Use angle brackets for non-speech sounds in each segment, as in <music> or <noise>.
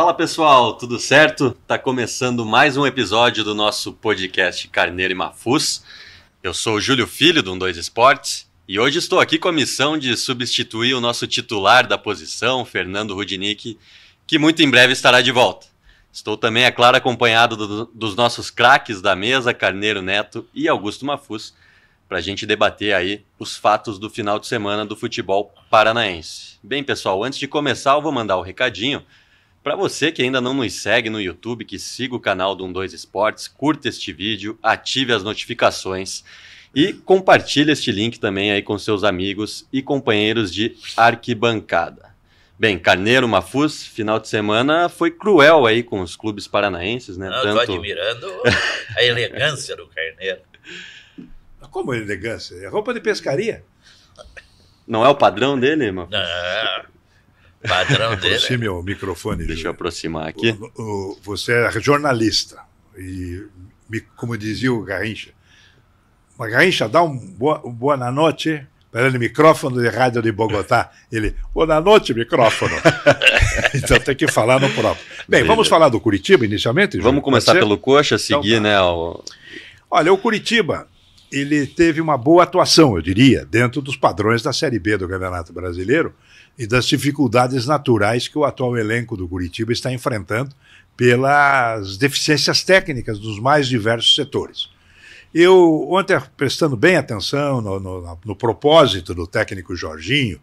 Fala pessoal, tudo certo? Tá começando mais um episódio do nosso podcast Carneiro e Mafus. Eu sou o Júlio Filho do 12 Esportes e hoje estou aqui com a missão de substituir o nosso titular da posição, Fernando Rudnick, que muito em breve estará de volta. Estou também, é claro, acompanhado do, dos nossos craques da mesa, Carneiro Neto e Augusto Mafus, para a gente debater aí os fatos do final de semana do futebol paranaense. Bem, pessoal, antes de começar, eu vou mandar o um recadinho para você que ainda não nos segue no YouTube, que siga o canal do 12 Esportes, curta este vídeo, ative as notificações e compartilhe este link também aí com seus amigos e companheiros de arquibancada. Bem, Carneiro, Mafus, final de semana foi cruel aí com os clubes paranaenses, né? Não, ah, Tanto... Estou admirando <laughs> a elegância do Carneiro. Como elegância? É roupa de pescaria. Não é o padrão dele, Mafus? Não. Padrão <laughs> dele. Aproxime né? o microfone. Deixa Júlio. eu aproximar aqui. O, o, você é jornalista e, como dizia o Garrincha, o Garrincha dá um boa, boa noite para ele, micrófono de rádio de Bogotá. Ele, boa noite, micrófono. <laughs> então tem que falar no próprio. Bem, Beleza. vamos falar do Curitiba inicialmente? Júlio? Vamos começar pelo Coxa, então seguir, então, né? O... Olha, o Curitiba, ele teve uma boa atuação, eu diria, dentro dos padrões da Série B do Campeonato Brasileiro e das dificuldades naturais que o atual elenco do Curitiba está enfrentando pelas deficiências técnicas dos mais diversos setores. Eu, ontem, prestando bem atenção no, no, no propósito do técnico Jorginho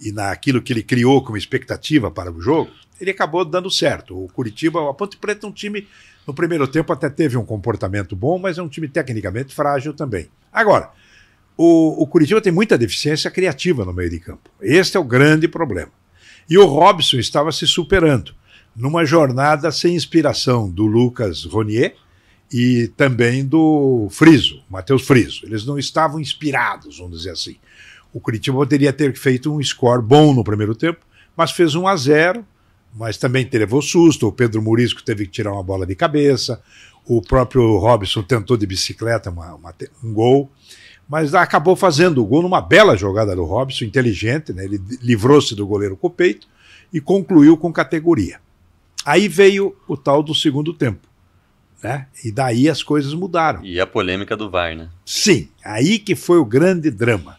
e naquilo que ele criou como expectativa para o jogo, ele acabou dando certo. O Curitiba, a Ponte Preta é um time, no primeiro tempo até teve um comportamento bom, mas é um time tecnicamente frágil também. Agora, o, o Curitiba tem muita deficiência criativa no meio de campo. Este é o grande problema. E o Robson estava se superando numa jornada sem inspiração do Lucas Ronier e também do Friso, Matheus Friso. Eles não estavam inspirados, vamos dizer assim. O Curitiba poderia ter feito um score bom no primeiro tempo, mas fez 1 a 0 mas também teve susto. O Pedro Murisco teve que tirar uma bola de cabeça, o próprio Robson tentou de bicicleta uma, uma, um gol mas acabou fazendo o gol numa bela jogada do Robson, inteligente, né? ele livrou-se do goleiro com o peito e concluiu com categoria. Aí veio o tal do segundo tempo, né? E daí as coisas mudaram. E a polêmica do VAR, né? Sim, aí que foi o grande drama.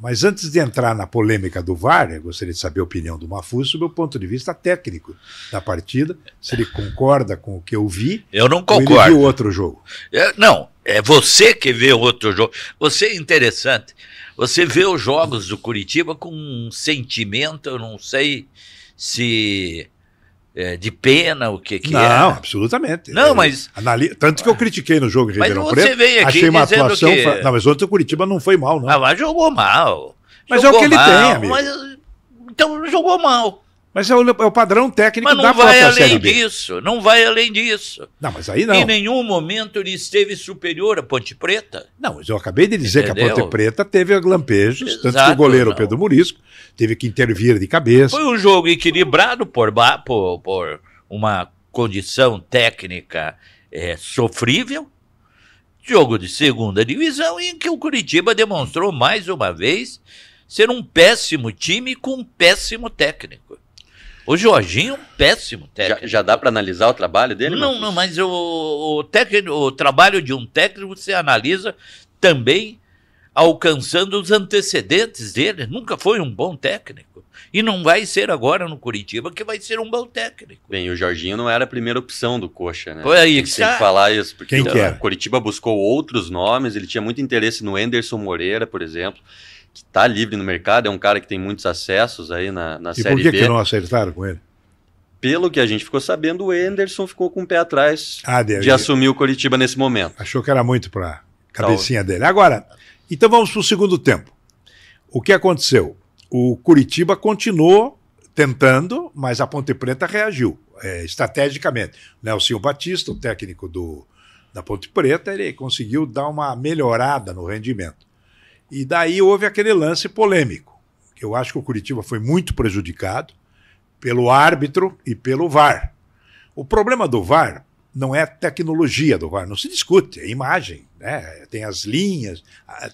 Mas antes de entrar na polêmica do VAR, eu gostaria de saber a opinião do Mafuso sobre o ponto de vista técnico da partida, se ele concorda com o que eu vi. Eu não concordo. Ou ele viu outro jogo. Eu, é, não, é você que vê outro jogo. Você é interessante. Você vê os jogos do Curitiba com um sentimento, eu não sei se é, de pena, o que que não, é. Não, absolutamente. Não, eu, mas... Tanto que eu critiquei no jogo de Ribeirão mas Preto. Você veio aqui achei uma atuação... Que... Não, mas ontem o Curitiba não foi mal, não. Ah, mas jogou mal. Mas jogou é o que ele mal, tem, amigo. Mas, então jogou mal. Mas é o, é o padrão técnico mas não vai além disso, não vai além disso. Não, mas aí não. Em nenhum momento ele esteve superior à Ponte Preta. Não, mas eu acabei de dizer Entendeu? que a Ponte Preta teve lampejos, Exato, tanto que o goleiro não. Pedro Murisco teve que intervir de cabeça. Foi um jogo equilibrado por, por, por uma condição técnica é, sofrível, jogo de segunda divisão em que o Curitiba demonstrou mais uma vez ser um péssimo time com um péssimo técnico. O Jorginho é um péssimo técnico. Já, já dá para analisar o trabalho dele? Não, não, mas o, o, técnico, o trabalho de um técnico você analisa também alcançando os antecedentes dele. Nunca foi um bom técnico. E não vai ser agora no Curitiba que vai ser um bom técnico. Bem, o Jorginho não era a primeira opção do Coxa, né? Foi aí que tem que tá. falar isso, porque Quem o, que é? o Curitiba buscou outros nomes, ele tinha muito interesse no Enderson Moreira, por exemplo que está livre no mercado, é um cara que tem muitos acessos aí na, na e Série B. E por que, que não acertaram com ele? Pelo que a gente ficou sabendo, o Enderson ficou com o pé atrás ah, de assumir o Curitiba nesse momento. Achou que era muito para cabecinha Tal. dele. Agora, então vamos para o segundo tempo. O que aconteceu? O Curitiba continuou tentando, mas a Ponte Preta reagiu é, estrategicamente. Nelson Batista, o técnico do, da Ponte Preta, ele conseguiu dar uma melhorada no rendimento. E daí houve aquele lance polêmico, que eu acho que o Curitiba foi muito prejudicado pelo árbitro e pelo VAR. O problema do VAR não é a tecnologia do VAR, não se discute, é imagem, né? tem as linhas,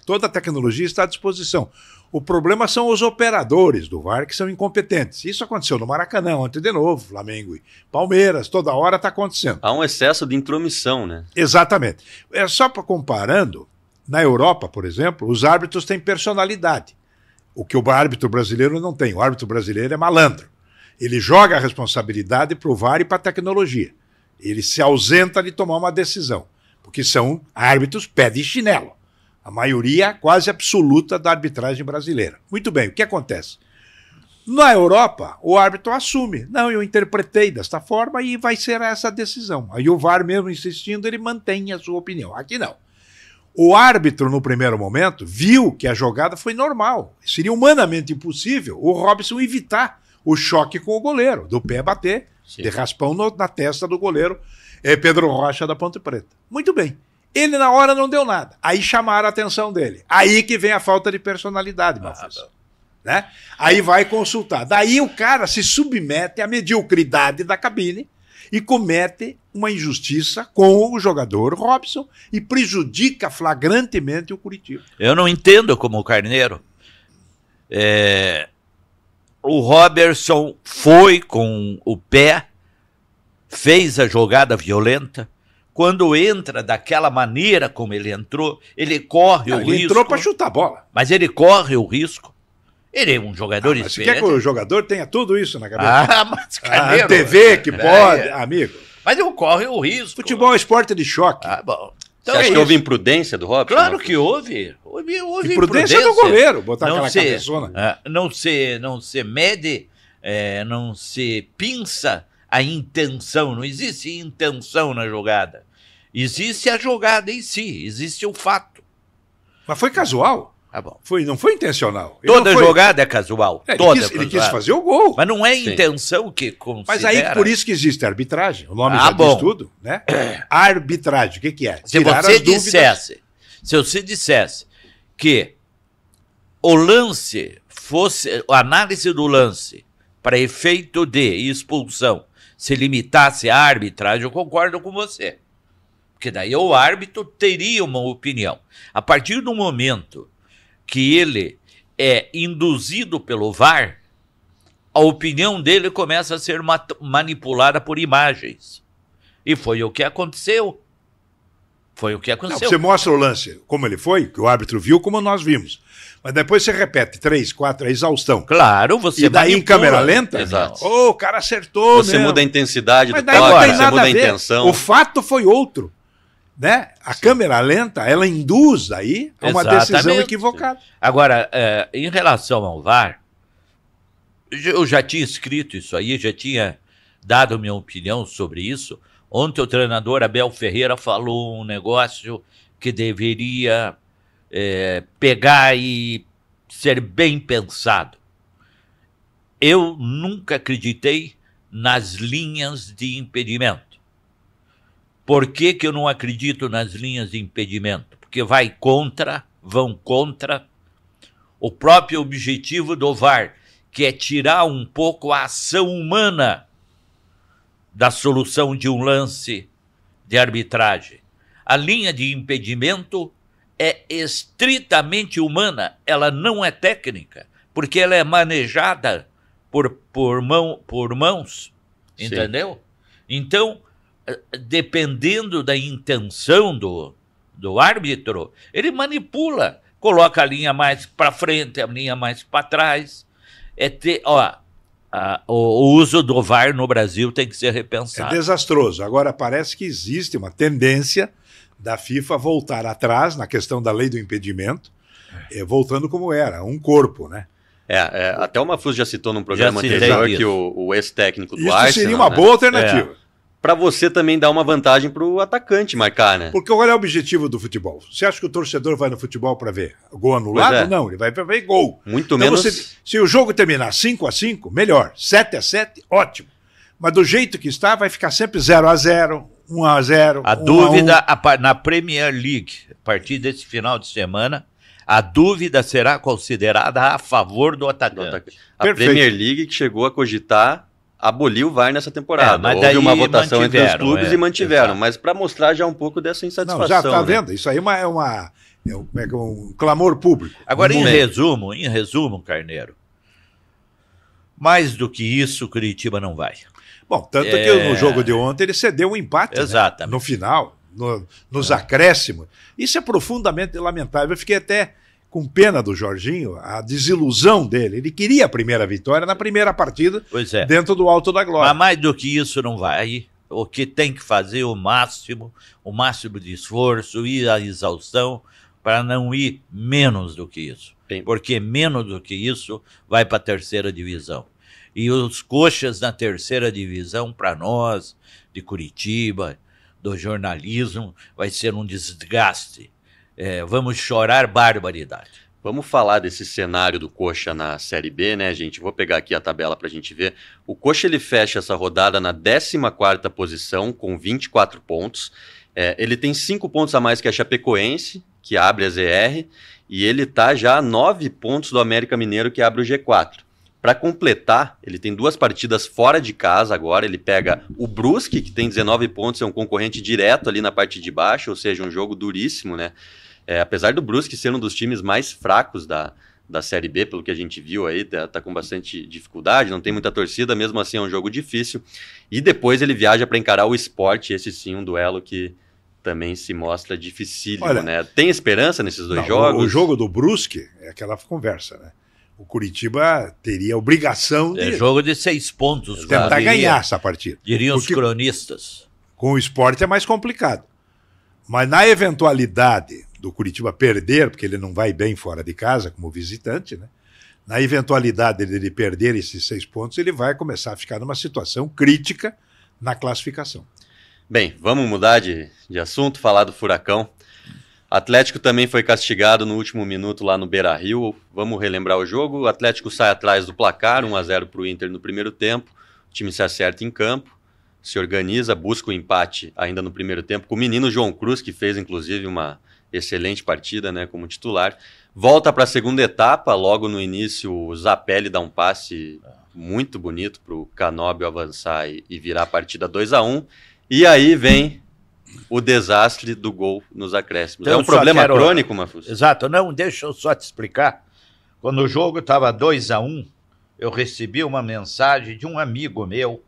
toda a tecnologia está à disposição. O problema são os operadores do VAR que são incompetentes. Isso aconteceu no Maracanã, ontem de novo, Flamengo e Palmeiras, toda hora está acontecendo. Há um excesso de intromissão, né? Exatamente. É só para comparando, na Europa, por exemplo, os árbitros têm personalidade, o que o árbitro brasileiro não tem. O árbitro brasileiro é malandro. Ele joga a responsabilidade para o VAR e para a tecnologia. Ele se ausenta de tomar uma decisão, porque são árbitros pé de chinelo. A maioria quase absoluta da arbitragem brasileira. Muito bem, o que acontece? Na Europa, o árbitro assume. Não, eu interpretei desta forma e vai ser essa a decisão. Aí o VAR, mesmo insistindo, ele mantém a sua opinião. Aqui não. O árbitro, no primeiro momento, viu que a jogada foi normal. Seria humanamente impossível o Robson evitar o choque com o goleiro, do pé bater, Sim. de raspão no, na testa do goleiro é Pedro Rocha da Ponte Preta. Muito bem. Ele na hora não deu nada. Aí chamaram a atenção dele. Aí que vem a falta de personalidade, Mafis. Ah, né? Aí vai consultar. Daí o cara se submete à mediocridade da cabine e comete uma injustiça com o jogador Robson e prejudica flagrantemente o Curitiba. Eu não entendo como o Carneiro. É, o Robertson foi com o pé, fez a jogada violenta. Quando entra daquela maneira como ele entrou, ele corre não, o ele ah, risco. Ele entrou para chutar a bola. Mas ele corre o risco ele é um jogador ah, mas experiente. Você quer que o jogador tenha tudo isso na cabeça? Ah, <laughs> mas ah, carneiro, A TV né? que é. pode, é, amigo. Mas ele corre o risco. Futebol é esporte de choque. Ah, bom. Então, Você acha é que houve imprudência do Robson? Claro que houve. Houve, houve imprudência, imprudência. do goleiro, botar não aquela se, cabeçona. É, não se, não se mede, é, não se pinça a intenção. Não existe intenção na jogada. Existe a jogada em si, existe o fato. Mas foi casual? Tá bom. Foi, não foi intencional. Ele Toda foi... jogada é casual. É, Toda ele, quis, ele quis fazer o gol. Mas não é Sim. intenção que considera. Mas aí por isso que existe arbitragem. O nome ah, já bom. diz tudo, né? <clears throat> Arbitragem, o que, que é? Se Tirar você dissesse, se você dissesse que o lance fosse, a análise do lance para efeito de expulsão se limitasse à arbitragem, eu concordo com você. Porque daí o árbitro teria uma opinião. A partir do momento que ele é induzido pelo VAR, a opinião dele começa a ser manipulada por imagens. E foi o que aconteceu. Foi o que aconteceu. Não, você mostra o lance como ele foi, que o árbitro viu, como nós vimos. Mas depois você repete três, quatro, é exaustão. Claro, você E daí manipula. em câmera lenta? Exato. Oh, o cara acertou, Você mesmo. Né? muda a intensidade Mas do toque, você muda a, a intenção. O fato foi outro né? A Sim. câmera lenta, ela induz aí a uma Exatamente. decisão equivocada. Agora, é, em relação ao VAR, eu já tinha escrito isso aí, já tinha dado minha opinião sobre isso. Ontem o treinador Abel Ferreira falou um negócio que deveria é, pegar e ser bem pensado. Eu nunca acreditei nas linhas de impedimento. Por que, que eu não acredito nas linhas de impedimento? Porque vai contra, vão contra o próprio objetivo do VAR, que é tirar um pouco a ação humana da solução de um lance de arbitragem. A linha de impedimento é estritamente humana, ela não é técnica, porque ela é manejada por, por, mão, por mãos, entendeu? Sim. Então, dependendo da intenção do, do árbitro, ele manipula, coloca a linha mais para frente, a linha mais para trás. É ter, ó, a, o, o, uso do VAR no Brasil tem que ser repensado. É desastroso. Agora parece que existe uma tendência da FIFA voltar atrás na questão da lei do impedimento, é, é voltando como era, um corpo, né? É, é até o Mafuz já citou num programa anterior que o, o ex-técnico do Isso Arsenal... Isso seria uma né? boa alternativa. É para você também dar uma vantagem para o atacante marcar, né? Porque olha é o objetivo do futebol? Você acha que o torcedor vai no futebol para ver gol anulado? É. Não, ele vai para ver gol. Muito então menos. Você, se o jogo terminar 5 a 5 melhor. 7 a 7 ótimo. Mas do jeito que está, vai ficar sempre 0 a 0 1 a 0 A dúvida a na Premier League, a partir desse final de semana, a dúvida será considerada a favor do atacante. Do atacante. A Perfeito. Premier League que chegou a cogitar aboliu o VAR nessa temporada. É, Houve uma votação entre os clubes é, e mantiveram, mas para mostrar já um pouco dessa insatisfação. Não, já está né? vendo? Isso aí é uma, é uma é um, é, é um clamor público. Agora, um em resumo, em resumo, Carneiro, mais do que isso, Curitiba não vai. Bom, tanto é... que no jogo de ontem ele cedeu um empate Né? no final, no, nos acréscimos. Isso é profundamente lamentável. Eu fiquei até com pena do Jorginho, a desilusão dele. Ele queria a primeira vitória na primeira partida é. dentro do Alto da Glória. Mas mais do que isso não vai. O que tem que fazer o máximo, o máximo de esforço e a exaustão para não ir menos do que isso. Porque menos do que isso vai para a terceira divisão. E os coxas na terceira divisão, para nós, de Curitiba, do jornalismo, vai ser um desgaste é, vamos chorar barbaridade. Vamos falar desse cenário do Coxa na Série B, né, gente? Vou pegar aqui a tabela para a gente ver. O Coxa ele fecha essa rodada na 14ª posição com 24 pontos. É, ele tem 5 pontos a mais que a Chapecoense, que abre a ZR, e ele tá já a 9 pontos do América Mineiro, que abre o G4. Para completar, ele tem duas partidas fora de casa agora. Ele pega o Brusque, que tem 19 pontos, é um concorrente direto ali na parte de baixo, ou seja, um jogo duríssimo, né? É, apesar do Brusque ser um dos times mais fracos da, da Série B, pelo que a gente viu aí, tá, tá, com bastante dificuldade, não tem muita torcida, mesmo assim é um jogo difícil. E depois ele viaja para encarar o esporte, esse sim, um duelo que também se mostra dificílimo, Olha, né? Tem esperança nesses dois não, jogos? O, o, jogo do Brusque é aquela conversa, né? O Curitiba teria a obrigação é de... É jogo de seis pontos. Tentar ganhar essa partida. Diriam os cronistas. Com o esporte é mais complicado. Mas na eventualidade do Curitiba perder, porque ele não vai bem fora de casa como visitante, né? na eventualidade dele perder esses seis pontos, ele vai começar a ficar numa situação crítica na classificação. Bem, vamos mudar de, de assunto, falar do Furacão. Atlético também foi castigado no último minuto lá no Beira Rio. Vamos relembrar o jogo. O Atlético sai atrás do placar, 1 a 0 para o Inter no primeiro tempo. O time se acerta em campo, se organiza, busca o empate ainda no primeiro tempo, com o menino João Cruz, que fez inclusive uma, excelente partida né, como titular. Volta para a segunda etapa, logo no início o Zapelli dá um passe muito bonito para o Canóbio avançar e, e, virar a partida 2 a 1 um, E aí vem o desastre do gol nos acréscimos. Então, é um problema quero... crônico, Mafus? Exato. Não, deixa eu só te explicar. Quando o jogo estava 2 a 1 um, eu recebi uma mensagem de um amigo meu,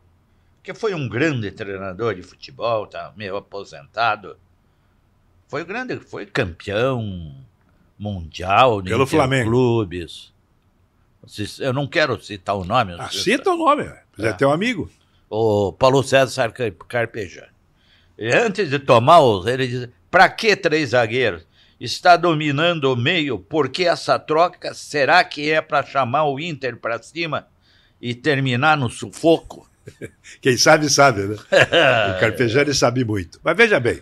que foi um grande treinador de futebol, tá, meu aposentado, foi grande, foi campeão mundial pelo Flamengo. Clubes. Eu não quero citar o nome. Ah, cita o nome, é. é. ter um amigo. O Paulo César Carpejani. Antes de tomar ele diz: para que três zagueiros? Está dominando o meio, por que essa troca? Será que é para chamar o Inter para cima e terminar no sufoco? <laughs> Quem sabe, sabe, né? <laughs> o Carpejani sabe muito. Mas veja bem,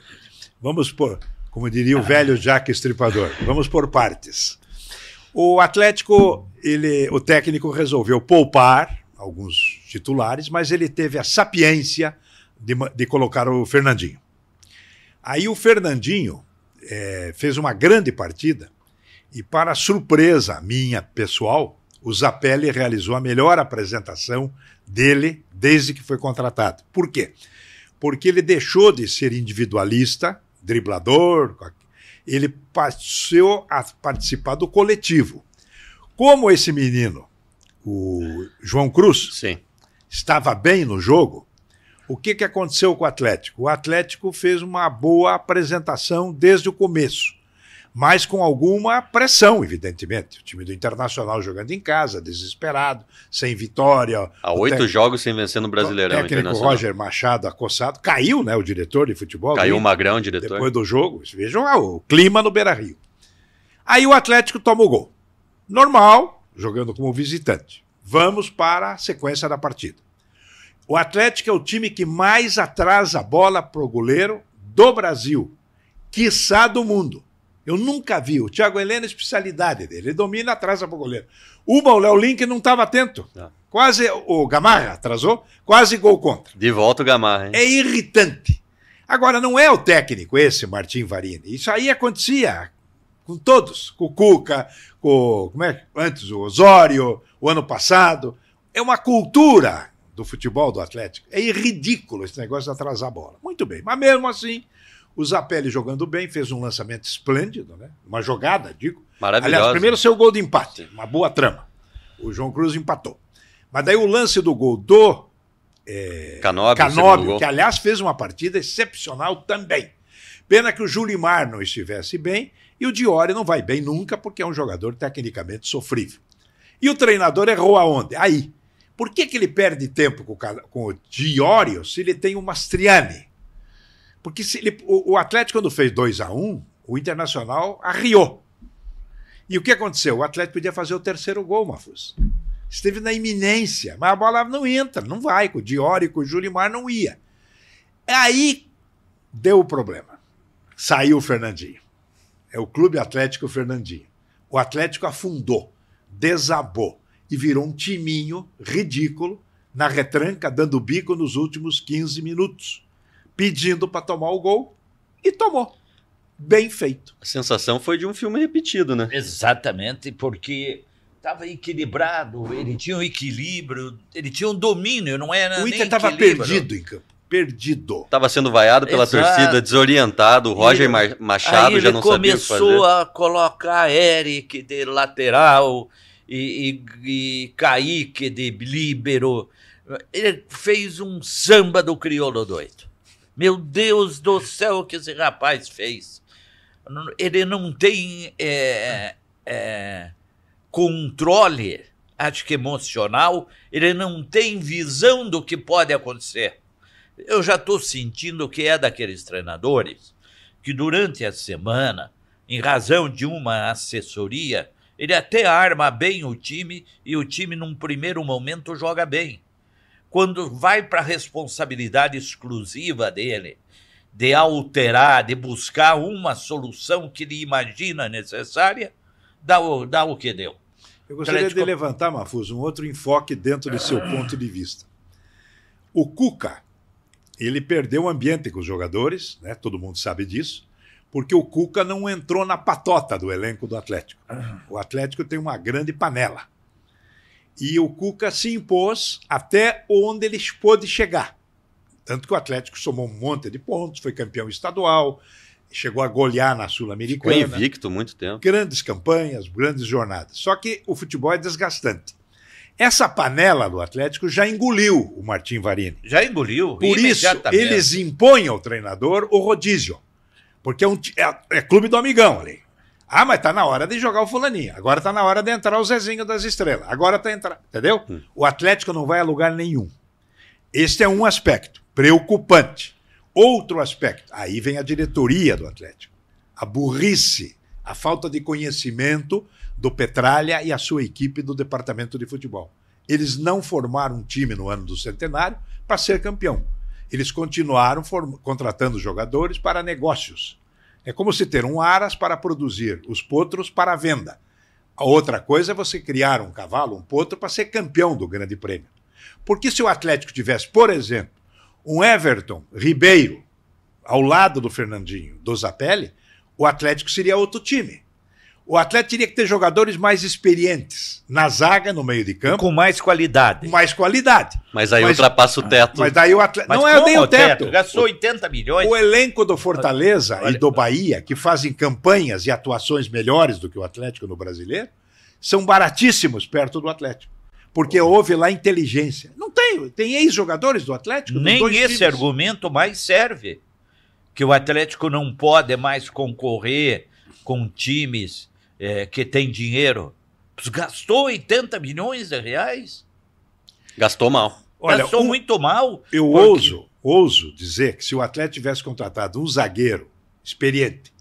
vamos por como diria o ah. velho Jack Estripador. Vamos por partes. O Atlético, ele, o técnico resolveu poupar alguns titulares, mas ele teve a sapiência de, de colocar o Fernandinho. Aí o Fernandinho é, fez uma grande partida e, para surpresa minha pessoal, o Zapelli realizou a melhor apresentação dele desde que foi contratado. Por quê? Porque ele deixou de ser individualista driblador, ele passou a participar do coletivo. Como esse menino, o João Cruz, Sim. estava bem no jogo, o que, que aconteceu com o Atlético? O Atlético fez uma boa apresentação desde o começo mas com alguma pressão, evidentemente. O time do Internacional jogando em casa, desesperado, sem vitória. Há oito jogos sem vencer no Brasileirão. O técnico Roger Machado acossado. Caiu, né, o diretor de futebol. Caiu o Magrão, diretor. Depois do jogo, vejam lá, o clima no Beira-Rio. Aí o Atlético toma o gol. Normal, jogando como visitante. Vamos para a sequência da partida. O Atlético é o time que mais atrasa a bola pro goleiro do Brasil, quiçá do mundo. Eu nunca vi. O Thiago Helena é especialidade dele. Ele domina atrasa para o goleiro. Uma, o Léo Link não estava atento. Não. Ah. Quase. O Gamarra atrasou, quase gol contra. De volta o Gamarra, hein? É irritante. Agora, não é o técnico esse, Martim Varini. Isso aí acontecia com todos. Com o Cuca, com. Como é? Antes, o Osório, o ano passado. É uma cultura do futebol do Atlético. É ridículo esse negócio de atrasar a bola. Muito bem. Mas mesmo assim, o Zapelli jogando bem, fez um lançamento esplêndido, né? Uma jogada, digo. Maravilhosa. Aliás, primeiro seu gol de empate, uma boa trama. O João Cruz empatou. Mas daí o lance do gol do é, eh, Canóbio, que aliás fez uma partida excepcional também. Pena que o Julimar não estivesse bem e o Diori não vai bem nunca porque é um jogador tecnicamente sofrível. E o treinador errou aonde? Aí. Por que, que ele perde tempo com o, com o Diório se ele tem o Mastriani? Porque se ele, o, o, Atlético, quando fez 2 a 1 um, o Internacional arriou. E o que aconteceu? O Atlético podia fazer o terceiro gol, Mafus. Esteve na iminência, mas a bola não entra, não vai. Com o Diori, com o Julimar, não ia. Aí deu o problema. Saiu o Fernandinho. É o Clube Atlético Fernandinho. O Atlético afundou, desabou e virou um timinho ridículo na retranca, dando bico nos últimos 15 minutos pedindo para tomar o gol e tomou. Bem feito. A sensação foi de um filme repetido, né? Exatamente, porque estava equilibrado, ele tinha um equilíbrio, ele tinha um domínio, não era O Inter estava perdido em campo. Perdido. Estava sendo vaiado pela Exato. torcida, desorientado. O Roger ele, Machado já não sabia o que fazer. começou a colocar Eric de lateral e, e, e Kaique de líbero. Ele fez um samba do crioulo doido. Meu Deus do céu, o que esse rapaz fez? Ele não tem é, é, controle, acho que emocional, ele não tem visão do que pode acontecer. Eu já estou sentindo que é daqueles treinadores que durante a semana, em razão de uma assessoria, ele até arma bem o time e o time, num primeiro momento, joga bem quando vai para a responsabilidade exclusiva dele, de alterar, de buscar uma solução que ele imagina necessária, dá o, dá o que deu. Eu gostaria Atlético... de levantar, Mafuso, um outro enfoque dentro do seu ponto de vista. O Cuca, ele perdeu o ambiente com os jogadores, né? todo mundo sabe disso, porque o Cuca não entrou na patota do elenco do Atlético. O Atlético tem uma grande panela. E o Cuca se impôs até onde ele pôde chegar. Tanto que o Atlético somou um monte de pontos, foi campeão estadual, chegou a golear na Sul-Americana. Ficou invicto muito tempo. Grandes campanhas, grandes jornadas. Só que o futebol é desgastante. Essa panela do Atlético já engoliu o Martim Varini. Já engoliu? Por isso, eles impõem ao treinador o rodízio. Porque é, um, é, é clube do amigão ali. Ah, mas tá na hora de jogar o fulaninho. Agora tá na hora de entrar o Zezinho das Estrelas. Agora tá entrando. Entendeu? Hum. O Atlético não vai a lugar nenhum. Este é um aspecto preocupante. Outro aspecto, aí vem a diretoria do Atlético. A burrice, a falta de conhecimento do Petralha e a sua equipe do departamento de futebol. Eles não formaram um time no ano do centenário para ser campeão. Eles continuaram contratando jogadores para negócios. É como se ter um aras para produzir os potros para a venda. A outra coisa é você criar um cavalo, um potro, para ser campeão do Grande Prêmio. Porque se o Atlético tivesse, por exemplo, um Everton Ribeiro ao lado do Fernandinho do Zapelli, o Atlético seria outro time. O Atlético teria que ter jogadores mais experientes na zaga, no meio de campo. Com mais qualidade. mais qualidade. Mas aí mas, ultrapassa o teto. Mas daí o Atlético. Não é nem o teto. teto. Gastou 80 milhões. O elenco do Fortaleza olha, olha, e do Bahia, que fazem campanhas e atuações melhores do que o Atlético no brasileiro, são baratíssimos perto do Atlético. Porque houve lá inteligência. Não tem, tem ex-jogadores do Atlético. Nem esse times. argumento mais serve. Que o Atlético não pode mais concorrer com times é, que tem dinheiro, gastou 80 milhões de reais? Gastou mal. Olha, gastou um, muito mal. Eu porque... ouso, ouso dizer que se o Atlético tivesse contratado um zagueiro experiente,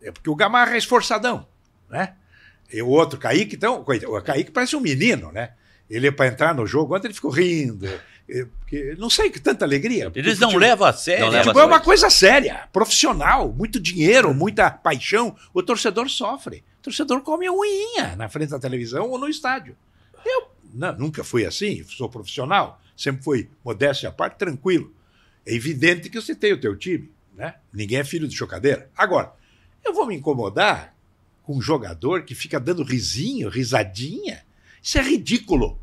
é porque o Gamarra é esforçadão, né? E o outro, Kaique, então, o Kaique parece um menino, né? Ele, é para entrar no jogo, ontem ele ficou rindo. Porque, não sei, que tanta alegria. Eles não levam a sério. Não é uma coisa séria, profissional, muito dinheiro, muita paixão. O torcedor sofre. O torcedor come a unhinha na frente da televisão ou no estádio. Eu não, nunca fui assim, sou profissional, sempre fui modéstia à parte, tranquilo. É evidente que você tem o teu time, né? Ninguém é filho de chocadeira. Agora, eu vou me incomodar com um jogador que fica dando risinho, risadinha? Isso é ridículo.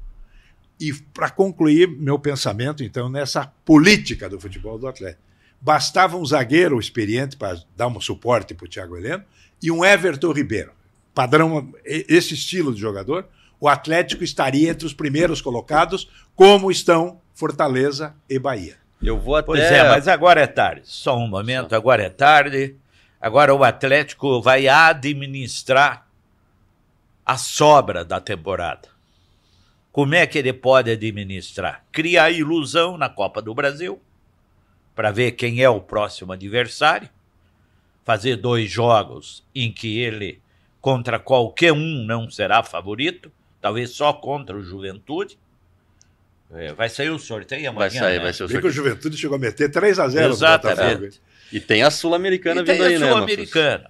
E para concluir meu pensamento, então, nessa política do futebol do Atlético, bastava um zagueiro experiente para dar um suporte para o Thiago Heleno e um Everton Ribeiro padrão, esse estilo de jogador, o Atlético estaria entre os primeiros colocados, como estão Fortaleza e Bahia. Eu vou até. Pois é, mas agora é tarde. Só um momento, Só. agora é tarde. Agora o Atlético vai administrar a sobra da temporada. Como é que ele pode administrar? Criar ilusão na Copa do Brasil, para ver quem é o próximo adversário, fazer dois jogos em que ele contra qualquer um não será favorito, talvez só contra o Juventude. É, vai sair o sorteio amanhã. Vai sair, né? vai ser o sorteio. Que o Juventude chegou a meter 3 a 0 Exatamente. E tem a Sul-Americana vindo aí, né? Tem a Sul-Americana.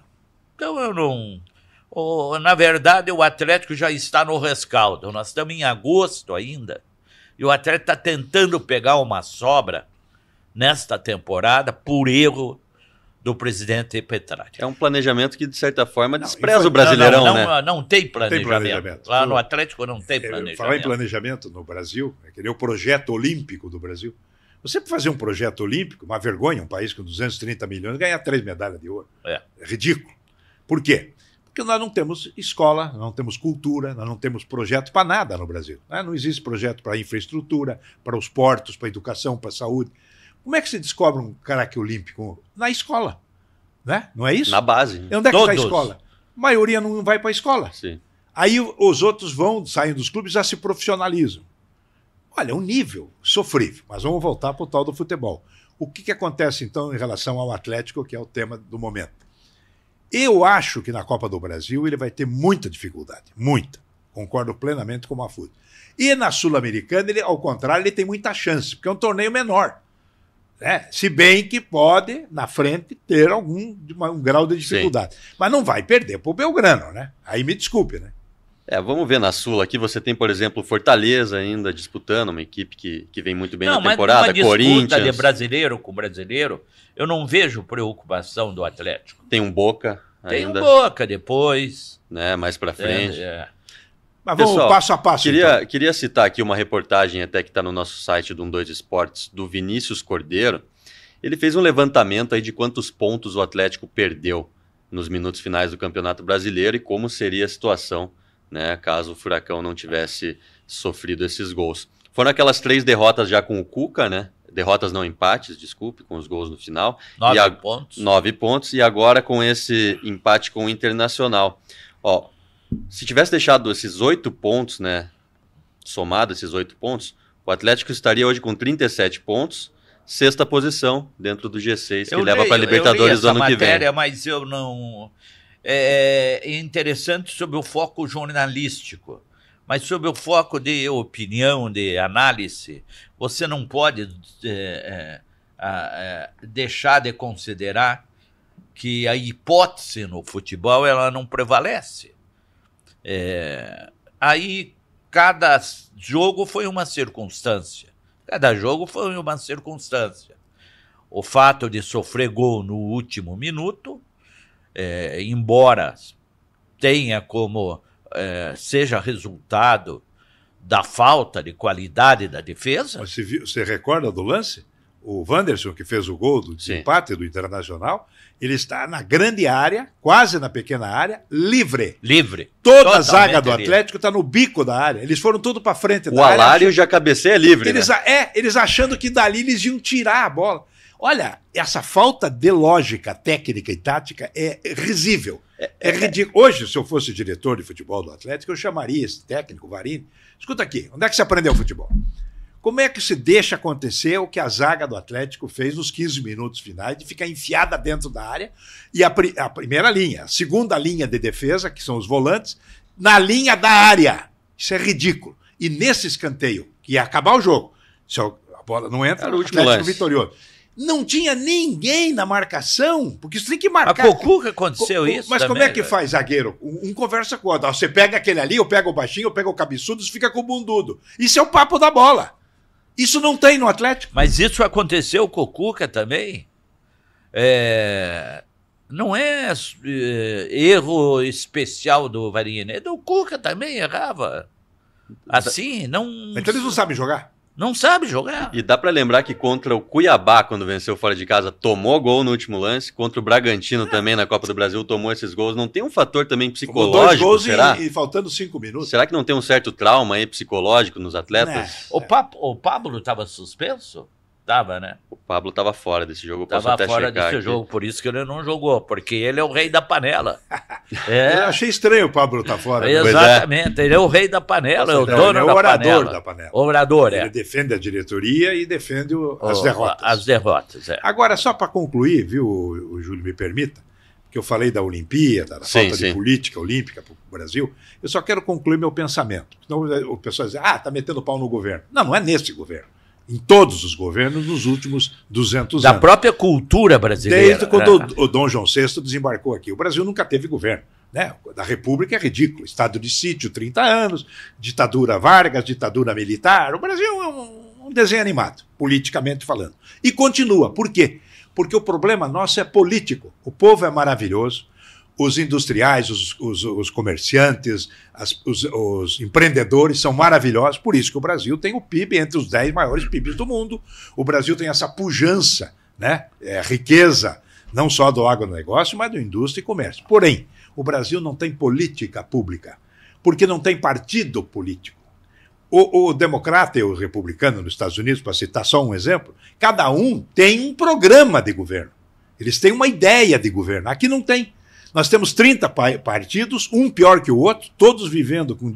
Então eu não. Oh, na verdade, o Atlético já está no rescaldo. Nós estamos em agosto ainda. E o Atlético está tentando pegar uma sobra nesta temporada por erro do presidente Petralha. É um planejamento que, de certa forma, despreza não, o brasileirão, não, não, né? Não, tem planejamento. tem, planejamento. Lá no Atlético não tem planejamento. Falar em planejamento no Brasil, né, que é o projeto olímpico do Brasil. Você fazer um projeto olímpico, uma vergonha, um país com 230 milhões, ganhar três medalhas de ouro. É. é ridículo. Por quê? Porque nós não temos escola, não temos cultura, nós não temos projeto para nada no Brasil. Né? Não existe projeto para infraestrutura, para os portos, para educação, para saúde. Como é que se descobre um caraque olímpico? Na escola. Né? Não é isso? Na base. E é onde é que está a escola? A maioria não vai para a escola. Sim. Aí os outros vão, saem dos clubes já se profissionalizam. Olha, é um nível sofrível, mas vamos voltar para o tal do futebol. O que, que acontece, então, em relação ao Atlético, que é o tema do momento? Eu acho que na Copa do Brasil ele vai ter muita dificuldade, muita. Concordo plenamente com o Mafute. E na Sul-Americana, ele, ao contrário, ele tem muita chance, porque é um torneio menor. Né? Se bem que pode, na frente, ter algum um grau de dificuldade. Sim. Mas não vai perder para o Belgrano, né? Aí me desculpe, né? É, vamos ver na sul aqui. Você tem, por exemplo, Fortaleza ainda disputando, uma equipe que, que vem muito bem não, na temporada, mas Corinthians. de brasileiro com brasileiro, eu não vejo preocupação do Atlético. Tem um Boca ainda. Tem um Boca depois. Né, mais para é, frente. É, é. Mas vamos Pessoal, passo a passo. Queria, então. queria citar aqui uma reportagem até que está no nosso site do 12 Esportes, do Vinícius Cordeiro. Ele fez um levantamento aí de quantos pontos o Atlético perdeu nos minutos finais do Campeonato Brasileiro e como seria a situação né, caso o Furacão não tivesse sofrido esses gols. Foram aquelas três derrotas já com o Cuca, né? Derrotas não empates, desculpe, com os gols no final. Nove a... pontos. Nove pontos. E agora com esse empate com o Internacional. Ó, se tivesse deixado esses oito pontos, né? Somado esses oito pontos, o Atlético estaria hoje com 37 pontos, sexta posição dentro do G6, que eu leva para a Libertadores do ano matéria, que vem. Mas eu não. É, é interessante sobre o foco jornalístico, mas sobre o foco de opinião, de análise, você não pode é, é, é deixar de considerar que a hipótese no futebol ela não prevalece. É, aí cada jogo foi uma circunstância. Cada jogo foi uma circunstância. O fato de sofrer gol no último minuto, é, embora tenha como é, seja resultado da falta de qualidade da defesa. Mas você, viu, você recorda do lance? O Wanderson, que fez o gol do empate do Internacional, ele está na grande área, quase na pequena área, livre. Livre. Toda Totalmente a zaga do Atlético está no bico da área. Eles foram tudo para frente o da área. O Alário já cabeceia livre. Eles, né? É, eles achando que dali eles iam tirar a bola. Olha, essa falta de lógica técnica e tática é risível. É, é, é, é. ridículo. Hoje, se eu fosse diretor de futebol do Atlético, eu chamaria esse técnico, Varini. Escuta aqui, onde é que você aprendeu futebol? Como é que se deixa acontecer o que a zaga do Atlético fez nos 15 minutos finais, de ficar enfiada dentro da área e a, pri a primeira linha, a segunda linha de defesa, que são os volantes, na linha da área? Isso é ridículo. E nesse escanteio, que ia acabar o jogo, se a bola não entra, Era o último Atlético lance. vitorioso. Não tinha ninguém na marcação, porque isso tem que marcar. A que aconteceu Co isso. Mas também, como é que velho. Né? faz, zagueiro? Um, um conversa com o outro. você pega aquele ali, eu pego o baixinho, eu pego o cabeçudo, você fica com o bundudo. Isso é o papo da bola. Isso não tem no Atlético. Mas isso aconteceu com o Cuca também. É, não é, é, erro especial do Varinha, é do Cuca também errava. Tá. Assim, não. Então eles não sabem jogar? Não sabe jogar. E dá para lembrar que contra o Cuiabá, quando venceu fora de casa, tomou gol no último lance. Contra o Bragantino é. também na Copa do Brasil tomou esses gols. Não tem um fator também psicológico, Tomou dois gols será? E, e, faltando cinco minutos. Será que não tem um certo trauma aí psicológico nos atletas? É. O, Pablo estava suspenso? Tava, né? O Pablo tava fora desse jogo. tava até fora desse aqui. jogo, por isso que ele não jogou, porque ele é o rei da panela. <laughs> É. Eu achei estranho o Pablo estar tá fora. Né? É. Exatamente, é. ele é o rei da panela, Nossa, é o dono ele é o da orador panela. da panela. Orador, ele é. Ele defende a diretoria e defende o, as o, derrotas. As derrotas, é. Agora, só para concluir, viu, o, o Júlio, me permita, que eu falei da Olimpíada, da sim, falta sim. de política olímpica para o Brasil, eu só quero concluir meu pensamento. Senão o pessoal diz, ah, tá metendo pau no governo. Não, não é nesse governo em todos os governos nos últimos 200 da anos. Da própria cultura brasileira. Desde né? quando né? o Dom João VI desembarcou aqui. O Brasil nunca teve governo. Né? Da República é ridículo. Estado de sítio, 30 anos, ditadura Vargas, ditadura militar. O Brasil é um, um desenho animado, politicamente falando. E continua. Por quê? Porque o problema nosso é político. O povo é maravilhoso, os industriais, os, os, os comerciantes, as, os, os, empreendedores são maravilhosos, por isso que o Brasil tem o PIB entre os 10 maiores PIBs do mundo. O Brasil tem essa pujança, né? É, riqueza, não só do agronegócio, mas do indústria e comércio. Porém, o Brasil não tem política pública, porque não tem partido político. O, o democrata e o republicano nos Estados Unidos, para citar só um exemplo, cada um tem um programa de governo. Eles têm uma ideia de governo. Aqui não tem. Nós temos 30 partidos, um pior que o outro, todos vivendo com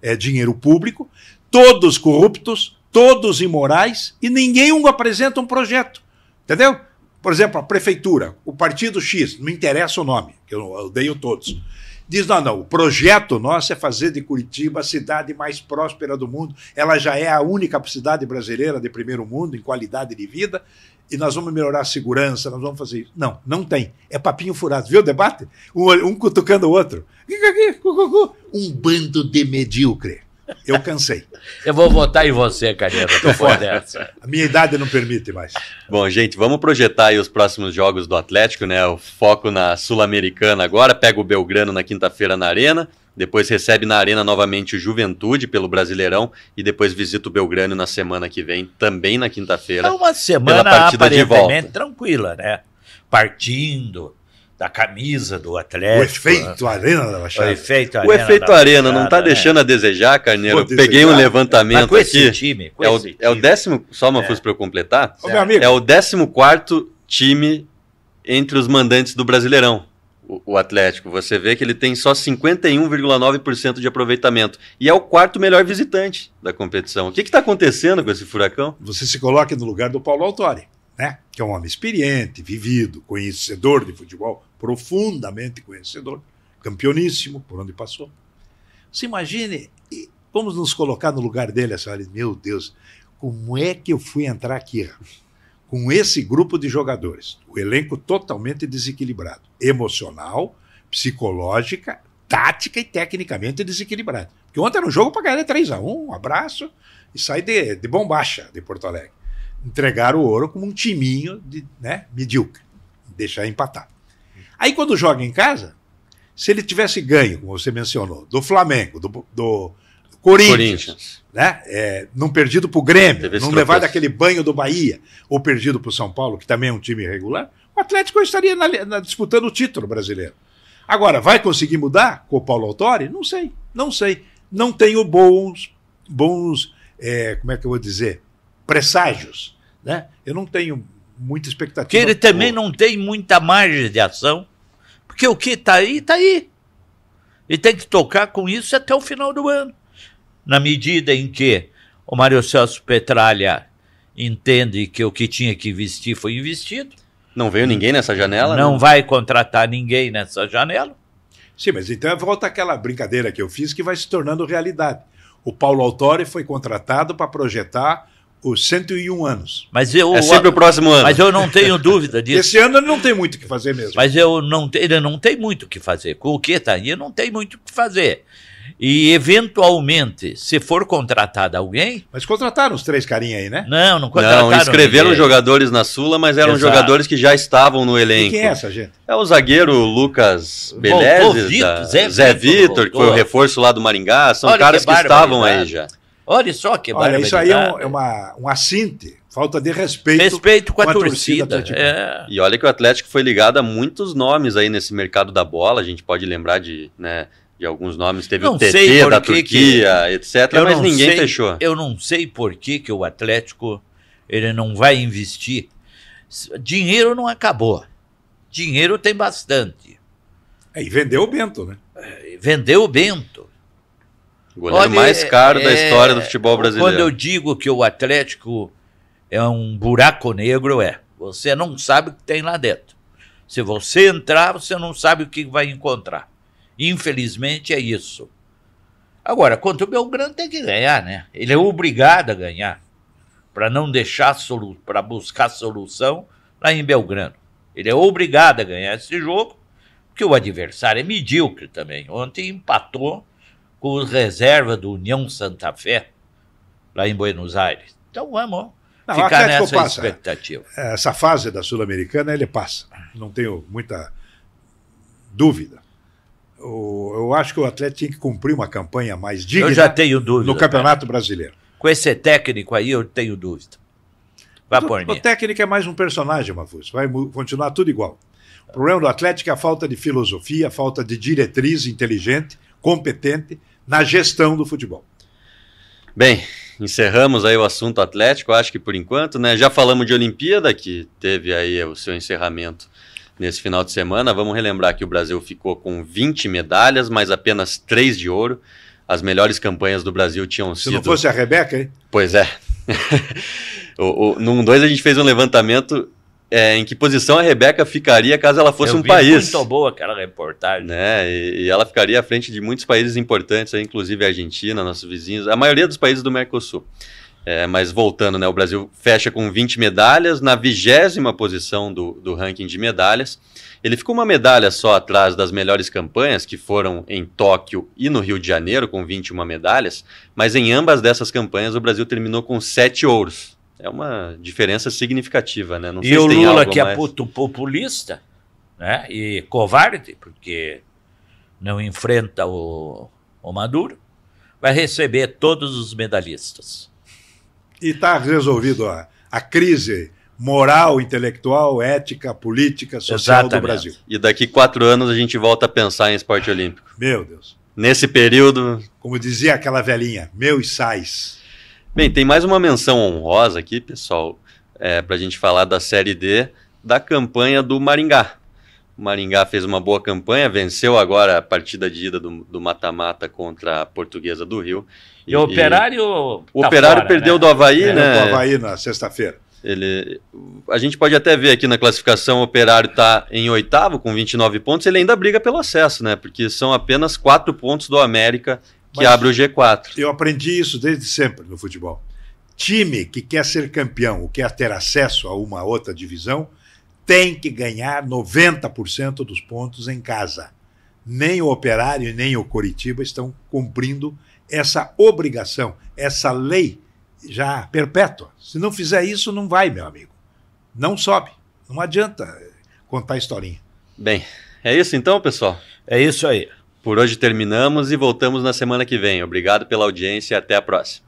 é, dinheiro público, todos corruptos, todos imorais e ninguém um apresenta um projeto. Entendeu? Por exemplo, a prefeitura, o partido X, não interessa o nome, que eu odeio todos. Diz: não, não, o projeto nosso é fazer de Curitiba a cidade mais próspera do mundo. Ela já é a única cidade brasileira de primeiro mundo em qualidade de vida e nós vamos melhorar a segurança, nós vamos fazer isso. Não, não tem. É papinho furado. Viu o debate? Um, um cutucando o outro. Um bando de medíocre. Eu cansei. Eu vou votar em você, Caneta, tô dessa. A minha idade não permite mais. Bom, gente, vamos projetar os próximos jogos do Atlético, né? O foco na Sul-Americana agora, pega o Belgrano na quinta-feira na Arena. Depois recebe na Arena novamente o Juventude pelo Brasileirão e depois visita o Belgrânio na semana que vem, também na quinta-feira. É uma semana pela partida de volta tranquila, né? Partindo da camisa do Atlético. O efeito né? Arena da Baixada. O efeito Arena, o efeito arena tá Baixada, não né? está deixando né? a desejar, Carneiro. Desejar. Peguei um levantamento com aqui. Esse time, com é, esse é o, time. é o décimo, só uma é. para eu completar. Ô, é o décimo quarto time entre os mandantes do Brasileirão o, Atlético. Você vê que ele tem só 51,9% de aproveitamento e é o quarto melhor visitante da competição. O que está acontecendo com esse furacão? Você se coloca no lugar do Paulo Autori, né? que é um homem experiente, vivido, conhecedor de futebol, profundamente conhecedor, campeoníssimo por onde passou. Se imagine, vamos nos colocar no lugar dele, assim, meu Deus, como é que eu fui entrar aqui? com esse grupo de jogadores. O elenco totalmente desequilibrado, emocional, psicológica, tática e tecnicamente desequilibrado. Porque ontem era um jogo para ganhar 3 a 1 um abraço e sair de, de bombacha de Porto Alegre. Entregaram o ouro como um timinho de, né, medíocre, deixar empatar. Aí quando joga em casa, se ele tivesse ganho, como você mencionou, do Flamengo, do, do Corinthians. Corinthians. Né? É, não perdido para o Grêmio, não levar daquele banho do Bahia, ou perdido para o São Paulo, que também é um time irregular, o Atlético estaria na, na, disputando o título brasileiro. Agora, vai conseguir mudar com o Paulo Autori? Não sei, não sei. Não tenho bons, bons é, como é que eu vou dizer, presságios. Né? Eu não tenho muita expectativa. Que ele também não tem muita margem de ação, porque o que está aí, está aí. E tem que tocar com isso até o final do ano na medida em que o Mário Celso Petralha entende que o que tinha que investir foi investido. Não veio ninguém nessa janela? Não, né? vai contratar ninguém nessa janela. Sim, mas então volta aquela brincadeira que eu fiz que vai se tornando realidade. O Paulo Autori foi contratado para projetar os 101 anos. Mas eu, é sempre o próximo ano. Mas eu não tenho <laughs> dúvida disso. Esse ano ele não tem muito o que fazer mesmo. Mas eu não, ele não tem muito o que fazer. Com o que está aí, não tem muito o que fazer. E eventualmente, se for contratado alguém. Mas contrataram os três carinhas aí, né? Não, não contrataram. Não, inscreveram ninguém. jogadores na Sula, mas eram Exato. jogadores que já estavam no elenco. E quem é essa gente? É o zagueiro Lucas Belezes, da... Zé, Zé Vitor, que foi o reforço lá do Maringá. São Olha caras que, que estavam aí já. Olha só que Olha, isso aí é, um, é uma, um assinte falta de respeito, respeito com a, com a torcida. torcida é. E olha que o Atlético foi ligado a muitos nomes aí nesse mercado da bola. A gente pode lembrar de né, de alguns nomes. Teve não o TT da Turquia, que... etc. Eu mas ninguém sei, fechou. Eu não sei por que, que o Atlético ele não vai investir. Dinheiro não acabou. Dinheiro tem bastante. É, e vendeu o Bento, né? É, vendeu o Bento. O goleiro Olha, mais caro é, da história do futebol brasileiro. Quando eu digo que o Atlético é um buraco negro, é. Você não sabe o que tem lá dentro. Se você entrar, você não sabe o que vai encontrar. Infelizmente é isso. Agora, quanto o Belgrano tem que ganhar, né? Ele é obrigado a ganhar para não deixar solu para buscar solução lá em Belgrano. Ele é obrigado a ganhar esse jogo, porque o adversário é medíocre também. Ontem empatou com o reserva do União Santa Fé lá em Buenos Aires. Então vamos não, ficar nessa passa. expectativa. Essa fase da Sul-Americana ele passa. Não tenho muita dúvida. O, eu acho que o Atlético tinha que cumprir uma campanha mais digna. Eu já tenho dúvida. No né? Campeonato né? Brasileiro. Com esse técnico aí, eu tenho dúvida. por O, o técnico é mais um personagem, Mafus. Vai continuar tudo igual. O problema do Atlético é a falta de filosofia, a falta de diretriz inteligente, competente na gestão do futebol. Bem, encerramos aí o assunto Atlético, acho que por enquanto, né? Já falamos de Olimpíada, que teve aí o seu encerramento nesse final de semana. Vamos relembrar que o Brasil ficou com 20 medalhas, mas apenas 3 de ouro. As melhores campanhas do Brasil tinham Se sido. Se não fosse a Rebeca, hein? Pois é. <laughs> o, o, num 2 a gente fez um levantamento é, em que posição a Rebeca ficaria caso ela fosse Eu um país. Muito boa aquela reportagem. Né? E, e, ela ficaria à frente de muitos países importantes, inclusive a Argentina, nossos vizinhos, a maioria dos países do Mercosul. É, mas voltando, né, o Brasil fecha com 20 medalhas, na vigésima posição do, do ranking de medalhas. Ele ficou uma medalha só atrás das melhores campanhas, que foram em Tóquio e no Rio de Janeiro, com 21 medalhas, mas em ambas dessas campanhas o Brasil terminou com 7 ouros. É uma diferença significativa, né? Não e o Lula, que é mais. é populista né? e covarde, porque não enfrenta o, o Maduro, vai receber todos os medalhistas. E está resolvido a, a crise moral, intelectual, ética, política, social Exatamente. do Brasil. E daqui quatro anos a gente volta a pensar em esporte olímpico. Meu Deus. Nesse período. Como dizia aquela velhinha, meus sais. Bem, tem mais uma menção honrosa aqui, pessoal, é, para a gente falar da Série D, da campanha do Maringá. O Maringá fez uma boa campanha, venceu agora a partida de ida do mata-mata contra a Portuguesa do Rio. E, e o Operário. o tá Operário fora, perdeu né? do Havaí, é, né? Do Havaí na sexta-feira. Ele, a gente pode até ver aqui na classificação, o Operário está em oitavo com 29 pontos, ele ainda briga pelo acesso, né? Porque são apenas quatro pontos do América que Mas abre o G4. Eu aprendi isso desde sempre no futebol. Time que quer ser campeão, ou quer é ter acesso a uma outra divisão, tem que ganhar 90% dos pontos em casa. Nem o Operário e nem o Coritiba estão cumprindo essa obrigação, essa lei já perpétua. Se não fizer isso, não vai, meu amigo. Não sobe. Não adianta contar a historinha. Bem, é isso então, pessoal? É isso aí. Por hoje terminamos e voltamos na semana que vem. Obrigado pela audiência e até a próxima.